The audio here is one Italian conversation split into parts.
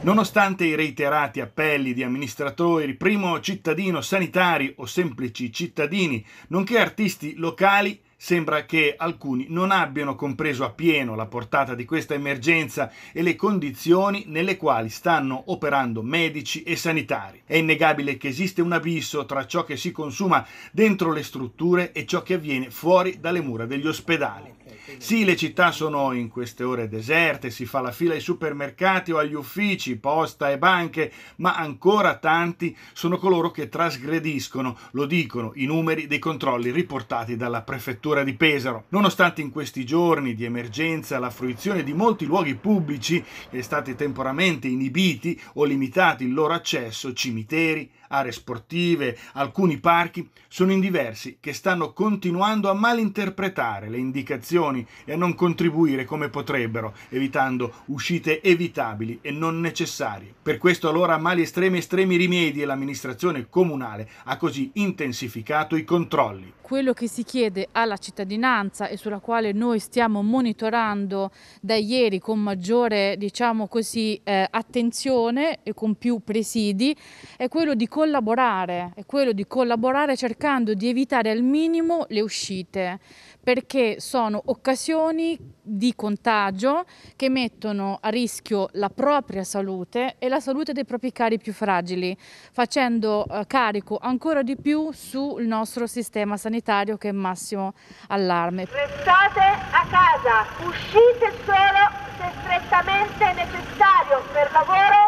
Nonostante i reiterati appelli di amministratori, primo cittadino sanitari o semplici cittadini, nonché artisti locali, sembra che alcuni non abbiano compreso appieno la portata di questa emergenza e le condizioni nelle quali stanno operando medici e sanitari. È innegabile che esiste un abisso tra ciò che si consuma dentro le strutture e ciò che avviene fuori dalle mura degli ospedali. Sì, le città sono in queste ore deserte, si fa la fila ai supermercati o agli uffici, posta e banche, ma ancora tanti sono coloro che trasgrediscono, lo dicono i numeri dei controlli riportati dalla prefettura prefettura di Pesaro. Nonostante in questi giorni di emergenza la fruizione di molti luoghi pubblici è stati temporaneamente inibiti o limitati il loro accesso, cimiteri, aree sportive, alcuni parchi sono in diversi che stanno continuando a malinterpretare le indicazioni e a non contribuire come potrebbero, evitando uscite evitabili e non necessarie. Per questo allora a mali estremi estremi rimedi e l'amministrazione comunale ha così intensificato i controlli. Quello che si chiede alla cittadinanza e sulla quale noi stiamo monitorando da ieri con maggiore diciamo così, eh, attenzione e con più presidi, è quello di collaborare, è quello di collaborare cercando di evitare al minimo le uscite, perché sono occasioni di contagio che mettono a rischio la propria salute e la salute dei propri cari più fragili, facendo eh, carico ancora di più sul nostro sistema sanitario che è in massimo allarme. Restate a casa, uscite solo se strettamente necessario per lavoro,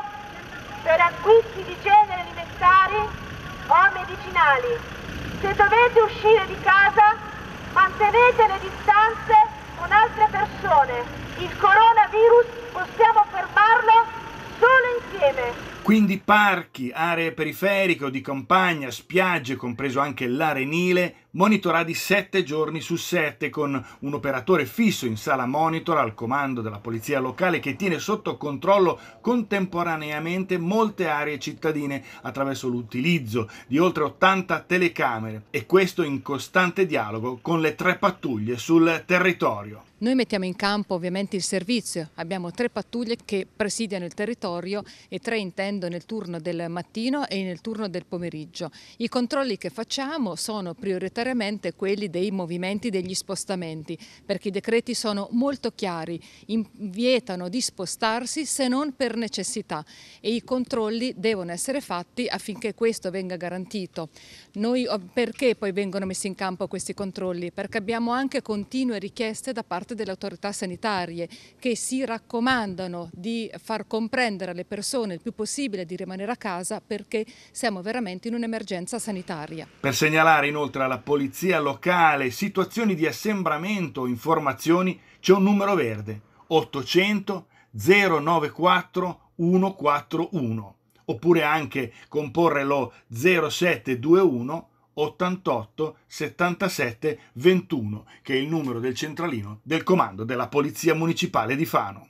per acquisti di genere alimentari o medicinali. Se dovete uscire di casa, mantenete le distanze con altre persone. Il coronavirus possiamo fermarlo solo insieme. Quindi parchi, aree periferiche o di campagna, spiagge, compreso anche l'arenile, monitorati 7 giorni su 7 con un operatore fisso in sala monitor al comando della polizia locale che tiene sotto controllo contemporaneamente molte aree cittadine attraverso l'utilizzo di oltre 80 telecamere e questo in costante dialogo con le tre pattuglie sul territorio. Noi mettiamo in campo ovviamente il servizio, abbiamo tre pattuglie che presidiano il territorio e tre intendo nel turno del mattino e nel turno del pomeriggio. I controlli che facciamo sono prioritariamente necessariamente quelli dei movimenti degli spostamenti, perché i decreti sono molto chiari, vietano di spostarsi se non per necessità e i controlli devono essere fatti affinché questo venga garantito. Noi, perché poi vengono messi in campo questi controlli? Perché abbiamo anche continue richieste da parte delle autorità sanitarie che si raccomandano di far comprendere alle persone il più possibile di rimanere a casa perché siamo veramente in un'emergenza sanitaria. Per segnalare inoltre alla polizia locale, situazioni di assembramento, informazioni, c'è un numero verde 800 094 141 oppure anche comporre lo 0721 88 77 21 che è il numero del centralino del comando della Polizia Municipale di Fano.